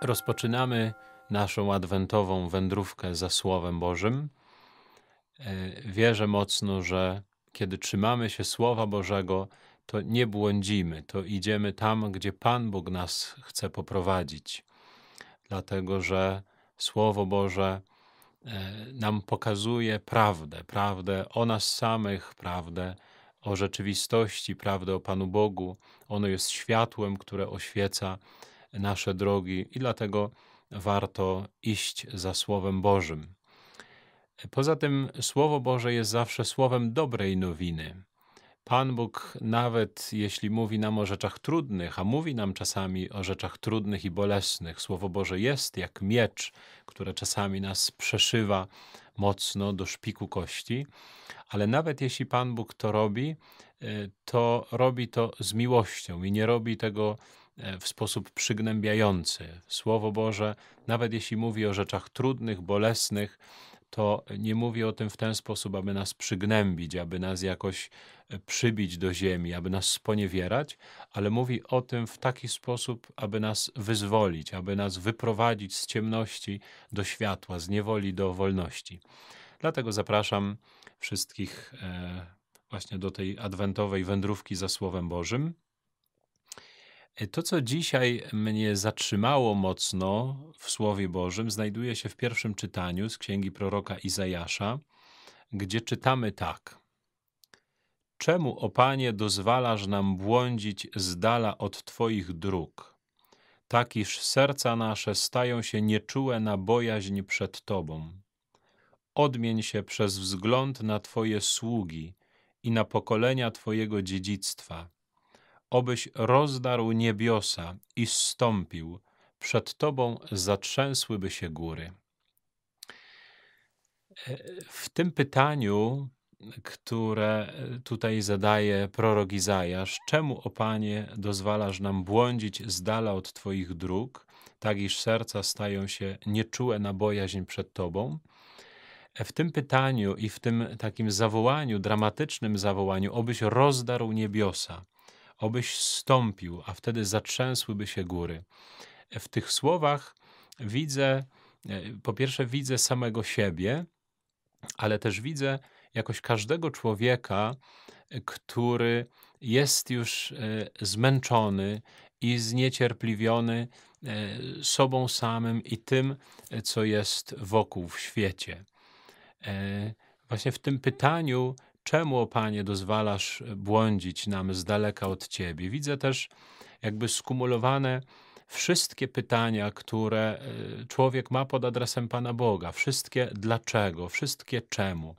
Rozpoczynamy naszą adwentową wędrówkę za Słowem Bożym. E, wierzę mocno, że kiedy trzymamy się Słowa Bożego, to nie błądzimy, to idziemy tam, gdzie Pan Bóg nas chce poprowadzić. Dlatego, że Słowo Boże e, nam pokazuje prawdę, prawdę o nas samych, prawdę o rzeczywistości, prawdę o Panu Bogu. Ono jest światłem, które oświeca nasze drogi i dlatego warto iść za Słowem Bożym. Poza tym Słowo Boże jest zawsze słowem dobrej nowiny. Pan Bóg, nawet jeśli mówi nam o rzeczach trudnych, a mówi nam czasami o rzeczach trudnych i bolesnych, Słowo Boże jest jak miecz, które czasami nas przeszywa mocno do szpiku kości, ale nawet jeśli Pan Bóg to robi, e, to robi to z miłością i nie robi tego E, w sposób przygnębiający. Słowo Boże, nawet jeśli mówi o rzeczach trudnych, bolesnych, to nie mówi o tym w ten sposób, aby nas przygnębić, aby nas jakoś e, przybić do ziemi, aby nas sponiewierać, ale mówi o tym w taki sposób, aby nas wyzwolić, aby nas wyprowadzić z ciemności do światła, z niewoli do wolności. Dlatego zapraszam wszystkich e, właśnie do tej adwentowej wędrówki za Słowem Bożym. To, co dzisiaj mnie zatrzymało mocno w Słowie Bożym, znajduje się w pierwszym czytaniu z księgi proroka Izajasza, gdzie czytamy tak. Czemu, o Panie, dozwalasz nam błądzić z dala od Twoich dróg, tak iż serca nasze stają się nieczułe na bojaźń przed Tobą? Odmień się przez wzgląd na Twoje sługi i na pokolenia Twojego dziedzictwa obyś rozdarł niebiosa i stąpił, przed Tobą zatrzęsłyby się góry. E, w tym pytaniu, które e, tutaj zadaje prorok Izajasz, czemu, o Panie, dozwalasz nam błądzić z dala od Twoich dróg, tak iż serca stają się nieczułe na bojaźń przed Tobą? E, w tym pytaniu i w tym takim zawołaniu, dramatycznym zawołaniu, obyś rozdarł niebiosa obyś stąpił, a wtedy zatrzęsłyby się góry. W tych słowach widzę, e, po pierwsze, widzę samego siebie, ale też widzę jakoś każdego człowieka, e, który jest już e, zmęczony i zniecierpliwiony sobą samym i tym, co jest wokół w świecie. Właśnie w tym pytaniu Czemu, o Panie, dozwalasz błądzić nam z daleka od Ciebie? Widzę też jakby skumulowane wszystkie pytania, które e, człowiek ma pod adresem Pana Boga, wszystkie dlaczego, wszystkie czemu.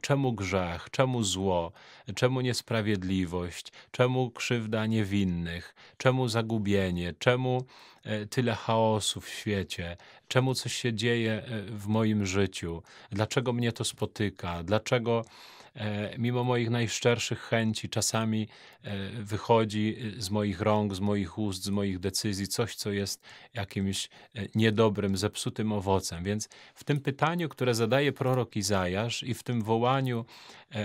Czemu grzech, czemu zło, czemu niesprawiedliwość, czemu krzywda niewinnych, czemu zagubienie, czemu e, tyle chaosu w świecie, czemu coś się dzieje e, w moim życiu, dlaczego mnie to spotyka, dlaczego e, mimo moich najszczerszych chęci czasami e, wychodzi z moich rąk, z moich ust, z moich decyzji coś, co jest jakimś niedobrym, zepsutym owocem. Więc w tym pytaniu, które zadaje prorok Izajasz i w tym wołaniu,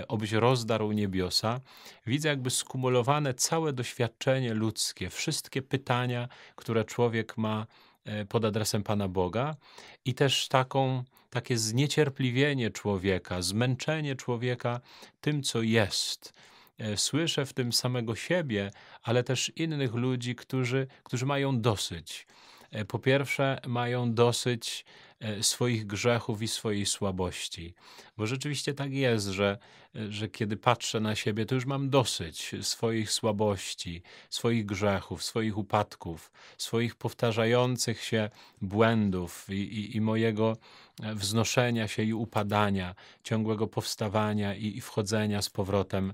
obyś rozdarł niebiosa, widzę jakby skumulowane całe doświadczenie ludzkie, wszystkie pytania, które człowiek ma E, pod adresem Pana Boga i też taką, takie zniecierpliwienie człowieka, zmęczenie człowieka tym, co jest. E, słyszę w tym samego siebie, ale też innych ludzi, którzy, którzy mają dosyć. E, po pierwsze, mają dosyć E, swoich grzechów i swojej słabości. Bo rzeczywiście tak jest, że, e, że kiedy patrzę na siebie, to już mam dosyć swoich słabości, swoich grzechów, swoich upadków, swoich powtarzających się błędów i, i, i mojego e, wznoszenia się i upadania, ciągłego powstawania i, i wchodzenia z powrotem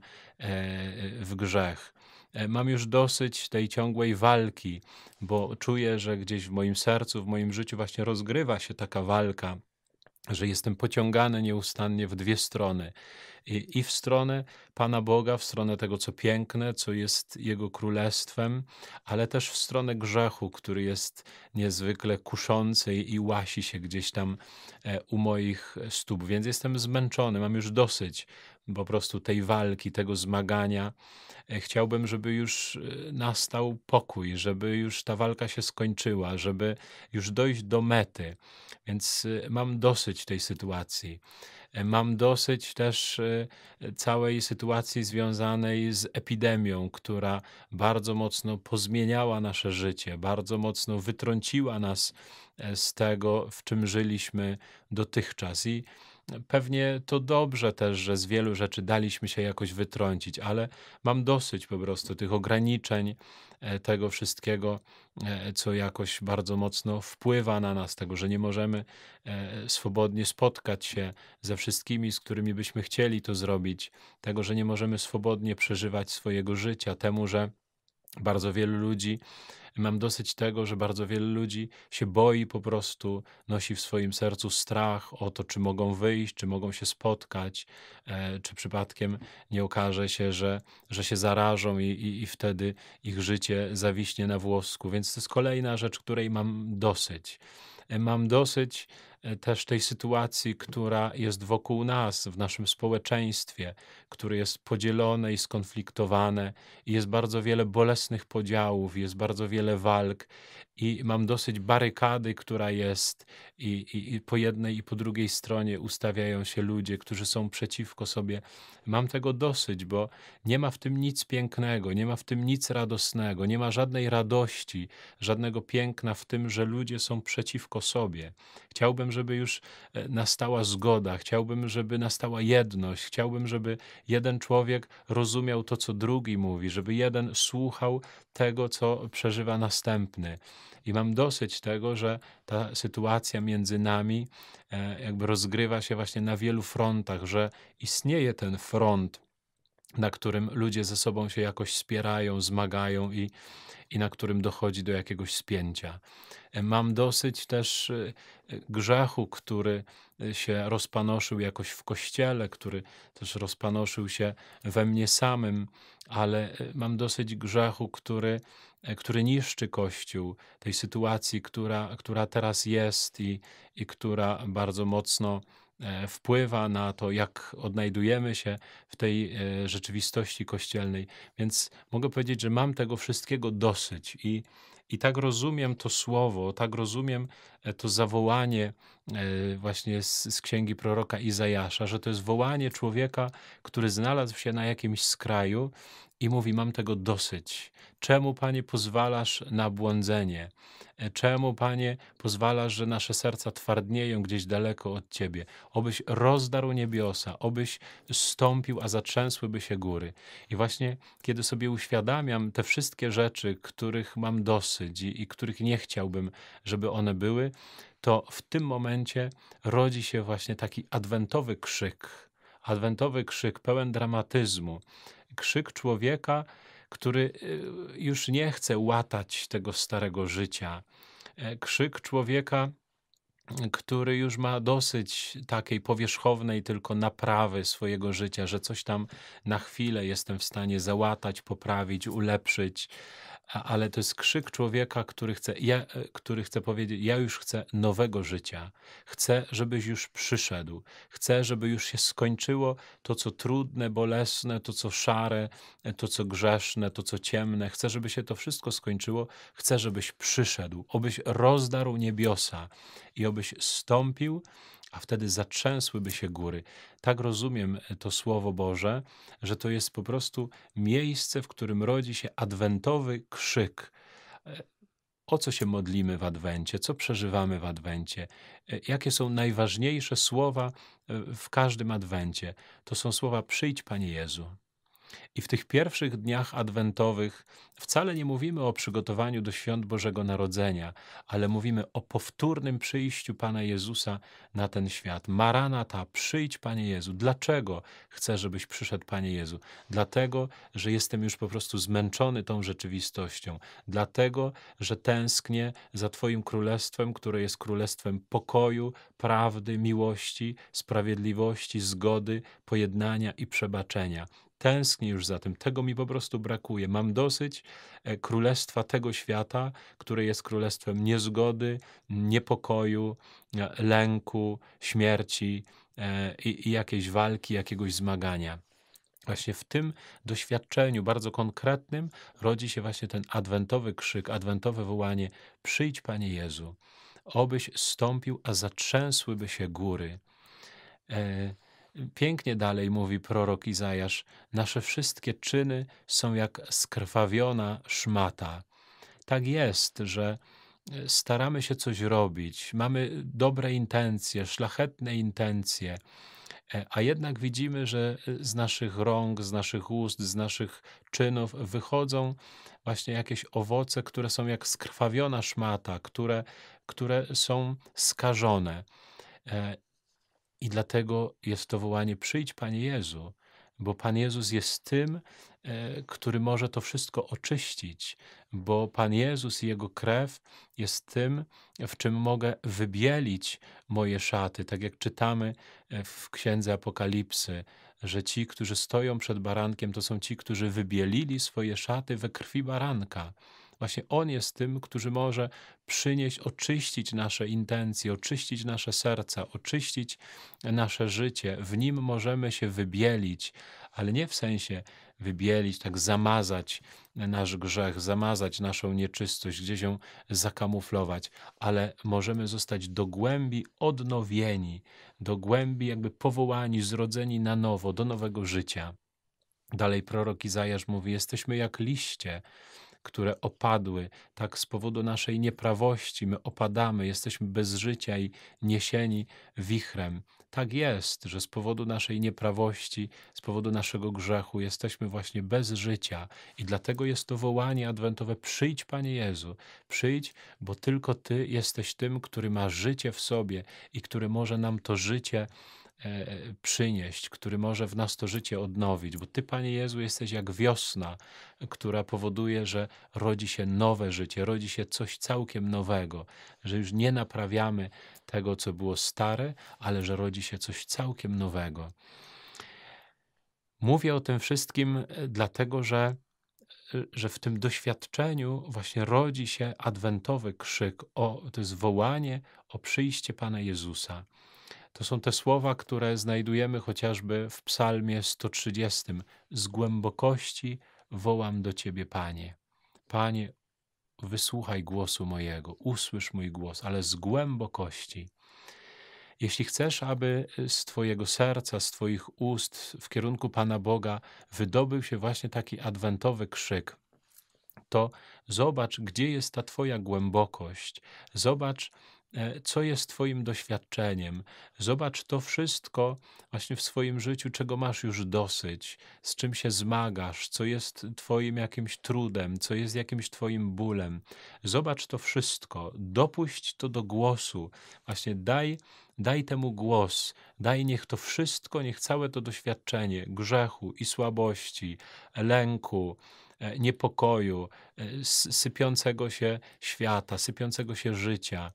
w grzech. E, mam już dosyć tej ciągłej walki, bo czuję, że gdzieś w moim sercu, w moim życiu właśnie rozgrywa się taka walka że jestem pociągany nieustannie w dwie strony. I, I, w stronę Pana Boga, w stronę tego, co piękne, co jest Jego królestwem, ale też w stronę grzechu, który jest niezwykle kuszący i łasi się gdzieś tam e, u moich stóp. Więc jestem zmęczony, mam już dosyć po prostu tej walki, tego zmagania. E, chciałbym, żeby już e, nastał pokój, żeby już ta walka się skończyła, żeby już dojść do mety. Więc e, mam dosyć tej sytuacji. Mam dosyć też całej sytuacji związanej z epidemią, która bardzo mocno pozmieniała nasze życie, bardzo mocno wytrąciła nas z tego, w czym żyliśmy dotychczas. I pewnie to dobrze też, że z wielu rzeczy daliśmy się jakoś wytrącić, ale mam dosyć po prostu tych ograniczeń, e, tego wszystkiego, e, co jakoś bardzo mocno wpływa na nas, tego, że nie możemy e, swobodnie spotkać się ze wszystkimi, z którymi byśmy chcieli to zrobić, tego, że nie możemy swobodnie przeżywać swojego życia, temu, że bardzo wielu ludzi Mam dosyć tego, że bardzo wielu ludzi się boi po prostu, nosi w swoim sercu strach o to, czy mogą wyjść, czy mogą się spotkać, e, czy przypadkiem nie okaże się, że, że się zarażą i, i, i wtedy ich życie zawiśnie na włosku. Więc to jest kolejna rzecz, której mam dosyć. E, mam dosyć E, też tej sytuacji, która jest wokół nas, w naszym społeczeństwie, które jest podzielone i skonfliktowane. I jest bardzo wiele bolesnych podziałów, jest bardzo wiele walk i mam dosyć barykady, która jest i, i, i po jednej i po drugiej stronie ustawiają się ludzie, którzy są przeciwko sobie. Mam tego dosyć, bo nie ma w tym nic pięknego, nie ma w tym nic radosnego, nie ma żadnej radości, żadnego piękna w tym, że ludzie są przeciwko sobie. Chciałbym, żeby żeby już e, nastała zgoda, chciałbym, żeby nastała jedność, chciałbym, żeby jeden człowiek rozumiał to, co drugi mówi, żeby jeden słuchał tego, co przeżywa następny. I mam dosyć tego, że ta sytuacja między nami e, jakby rozgrywa się właśnie na wielu frontach, że istnieje ten front na którym ludzie ze sobą się jakoś spierają, zmagają i, i na którym dochodzi do jakiegoś spięcia. E, mam dosyć też e, grzechu, który e, się rozpanoszył jakoś w kościele, który też rozpanoszył się we mnie samym, ale mam dosyć grzechu, który, który niszczy kościół, tej sytuacji, która, która teraz jest i, i która bardzo mocno E, wpływa na to, jak odnajdujemy się w tej e, rzeczywistości kościelnej. Więc mogę powiedzieć, że mam tego wszystkiego dosyć i, i tak rozumiem to słowo, tak rozumiem e, to zawołanie właśnie z, z księgi proroka Izajasza, że to jest wołanie człowieka, który znalazł się na jakimś skraju i mówi: Mam tego dosyć. Czemu, Panie, pozwalasz na błądzenie? E, czemu, Panie, pozwalasz, że nasze serca twardnieją gdzieś daleko od Ciebie? Obyś rozdarł niebiosa, obyś stąpił, a zatrzęsłyby się góry. I właśnie kiedy sobie uświadamiam te wszystkie rzeczy, których mam dosyć i, i których nie chciałbym, żeby one były, to w tym momencie rodzi się właśnie taki adwentowy krzyk. Adwentowy krzyk pełen dramatyzmu, krzyk człowieka, który e, już nie chce łatać tego starego życia. E, krzyk człowieka, który już ma dosyć takiej powierzchownej tylko naprawy swojego życia, że coś tam na chwilę jestem w stanie załatać, poprawić, ulepszyć, ale to jest krzyk człowieka, który chce, ja, e, który chce powiedzieć: Ja już chcę nowego życia, chcę, żebyś już przyszedł, chcę, żeby już się skończyło to, co trudne, bolesne, to, co szare, e, to, co grzeszne, to, co ciemne. Chcę, żeby się to wszystko skończyło, chcę, żebyś przyszedł, obyś rozdarł niebiosa i obyś stąpił a wtedy zatrzęsłyby się góry. Tak rozumiem e, to Słowo Boże, że to jest po prostu miejsce, w którym rodzi się adwentowy krzyk. E, o co się modlimy w Adwencie, co przeżywamy w Adwencie, e, jakie są najważniejsze słowa w każdym Adwencie. To są słowa: Przyjdź, Panie Jezu. I w tych pierwszych dniach adwentowych wcale nie mówimy o przygotowaniu do świąt Bożego Narodzenia, ale mówimy o powtórnym przyjściu Pana Jezusa na ten świat. Marana ta, przyjdź Panie Jezu. Dlaczego chcę, żebyś przyszedł Panie Jezu? Dlatego, że jestem już po prostu zmęczony tą rzeczywistością. Dlatego, że tęsknię za Twoim królestwem, które jest królestwem pokoju, prawdy, miłości, sprawiedliwości, zgody, pojednania i przebaczenia tęsknię już za tym, tego mi po prostu brakuje. Mam dosyć e, królestwa tego świata, które jest królestwem niezgody, niepokoju, e, lęku, śmierci e, i, i jakiejś walki, jakiegoś zmagania. Właśnie w tym doświadczeniu bardzo konkretnym rodzi się właśnie ten adwentowy krzyk, adwentowe wołanie: Przyjdź, Panie Jezu, obyś stąpił, a zatrzęsłyby się góry. Pięknie dalej mówi prorok Izajasz: Nasze wszystkie czyny są jak skrwawiona szmata. Tak jest, że e, staramy się coś robić, mamy dobre intencje, szlachetne intencje, e, a jednak widzimy, że e, z naszych rąk, z naszych ust, z naszych czynów wychodzą właśnie jakieś owoce, które są jak skrwawiona szmata, które, które są skażone. I dlatego jest to wołanie: Przyjdź, Panie Jezu, bo Pan Jezus jest tym, e, który może to wszystko oczyścić, bo Pan Jezus i Jego krew jest tym, w czym mogę wybielić moje szaty. Tak jak czytamy e, w Księdze Apokalipsy, że ci, którzy stoją przed barankiem, to są ci, którzy wybielili swoje szaty we krwi baranka. Właśnie On jest tym, który może przynieść, oczyścić nasze intencje, oczyścić nasze serca, oczyścić nasze życie. W Nim możemy się wybielić, ale nie w sensie wybielić, tak zamazać nasz grzech, zamazać naszą nieczystość, gdzieś ją zakamuflować, ale możemy zostać do głębi odnowieni, do głębi jakby powołani, zrodzeni na nowo, do nowego życia. Dalej prorok Izajasz mówi: Jesteśmy jak liście które opadły, tak z powodu naszej nieprawości my opadamy, jesteśmy bez życia i niesieni wichrem. Tak jest, że z powodu naszej nieprawości, z powodu naszego grzechu jesteśmy właśnie bez życia i dlatego jest to wołanie adwentowe: Przyjdź, Panie Jezu, przyjdź, bo tylko Ty jesteś tym, który ma życie w sobie i który może nam to życie E, e, przynieść, który może w nas to życie odnowić, bo Ty, Panie Jezu, jesteś jak wiosna, która powoduje, że rodzi się nowe życie, rodzi się coś całkiem nowego, że już nie naprawiamy tego, co było stare, ale że rodzi się coś całkiem nowego. Mówię o tym wszystkim e, dlatego, że, że w tym doświadczeniu właśnie rodzi się adwentowy krzyk, o, to jest wołanie o przyjście Pana Jezusa. To są te słowa, które znajdujemy chociażby w Psalmie 130. Z głębokości wołam do Ciebie, Panie. Panie, wysłuchaj głosu mojego, usłysz mój głos, ale z głębokości. Jeśli chcesz, aby z Twojego serca, z Twoich ust w kierunku Pana Boga wydobył się właśnie taki adwentowy krzyk, to zobacz, gdzie jest ta Twoja głębokość. Zobacz, E, co jest Twoim doświadczeniem. Zobacz to wszystko właśnie w swoim życiu, czego masz już dosyć, z czym się zmagasz, co jest Twoim jakimś trudem, co jest jakimś Twoim bólem. Zobacz to wszystko, dopuść to do głosu, właśnie daj. Daj temu głos, daj niech to wszystko, niech całe to doświadczenie grzechu i słabości, lęku, e, niepokoju, e, sypiącego się świata, sypiącego się życia,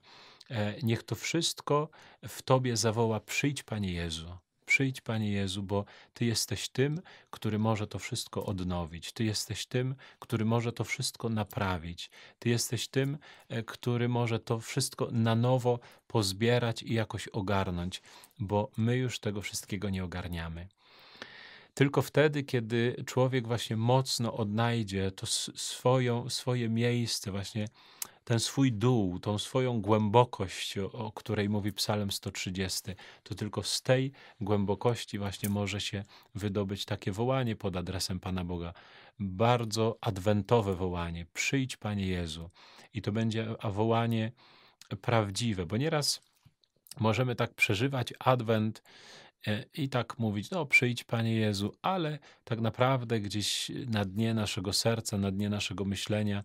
E, niech to wszystko w Tobie zawoła: Przyjdź, Panie Jezu. Przyjdź, Panie Jezu, bo Ty jesteś tym, który może to wszystko odnowić. Ty jesteś tym, który może to wszystko naprawić. Ty jesteś tym, e, który może to wszystko na nowo pozbierać i jakoś ogarnąć, bo my już tego wszystkiego nie ogarniamy. Tylko wtedy, kiedy człowiek właśnie mocno odnajdzie to swoją, swoje miejsce, właśnie ten swój dół, tą swoją głębokość, o której mówi Psalm 130, to tylko z tej głębokości właśnie może się wydobyć takie wołanie pod adresem Pana Boga. Bardzo adwentowe wołanie: Przyjdź, Panie Jezu. I to będzie wołanie prawdziwe, bo nieraz możemy tak przeżywać adwent E, i tak mówić: No, przyjdź, Panie Jezu, ale tak naprawdę gdzieś na dnie naszego serca, na dnie naszego myślenia,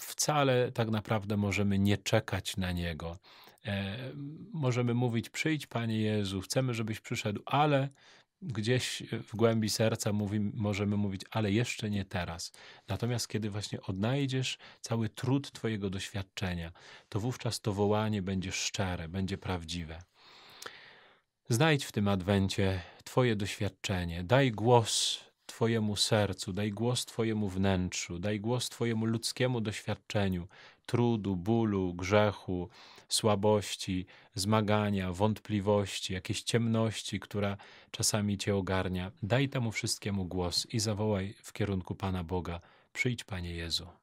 wcale tak naprawdę możemy nie czekać na Niego. E, możemy mówić: Przyjdź, Panie Jezu, chcemy, żebyś przyszedł, ale gdzieś w głębi serca mówi, możemy mówić, ale jeszcze nie teraz. Natomiast kiedy właśnie odnajdziesz cały trud Twojego doświadczenia, to wówczas to wołanie będzie szczere, będzie prawdziwe. Znajdź w tym adwencie Twoje doświadczenie, daj głos Twojemu sercu, daj głos Twojemu wnętrzu, daj głos Twojemu ludzkiemu doświadczeniu trudu, bólu, grzechu, słabości, zmagania, wątpliwości, jakiejś ciemności, która czasami Cię ogarnia. Daj temu wszystkiemu głos i zawołaj w kierunku Pana Boga: Przyjdź, Panie Jezu.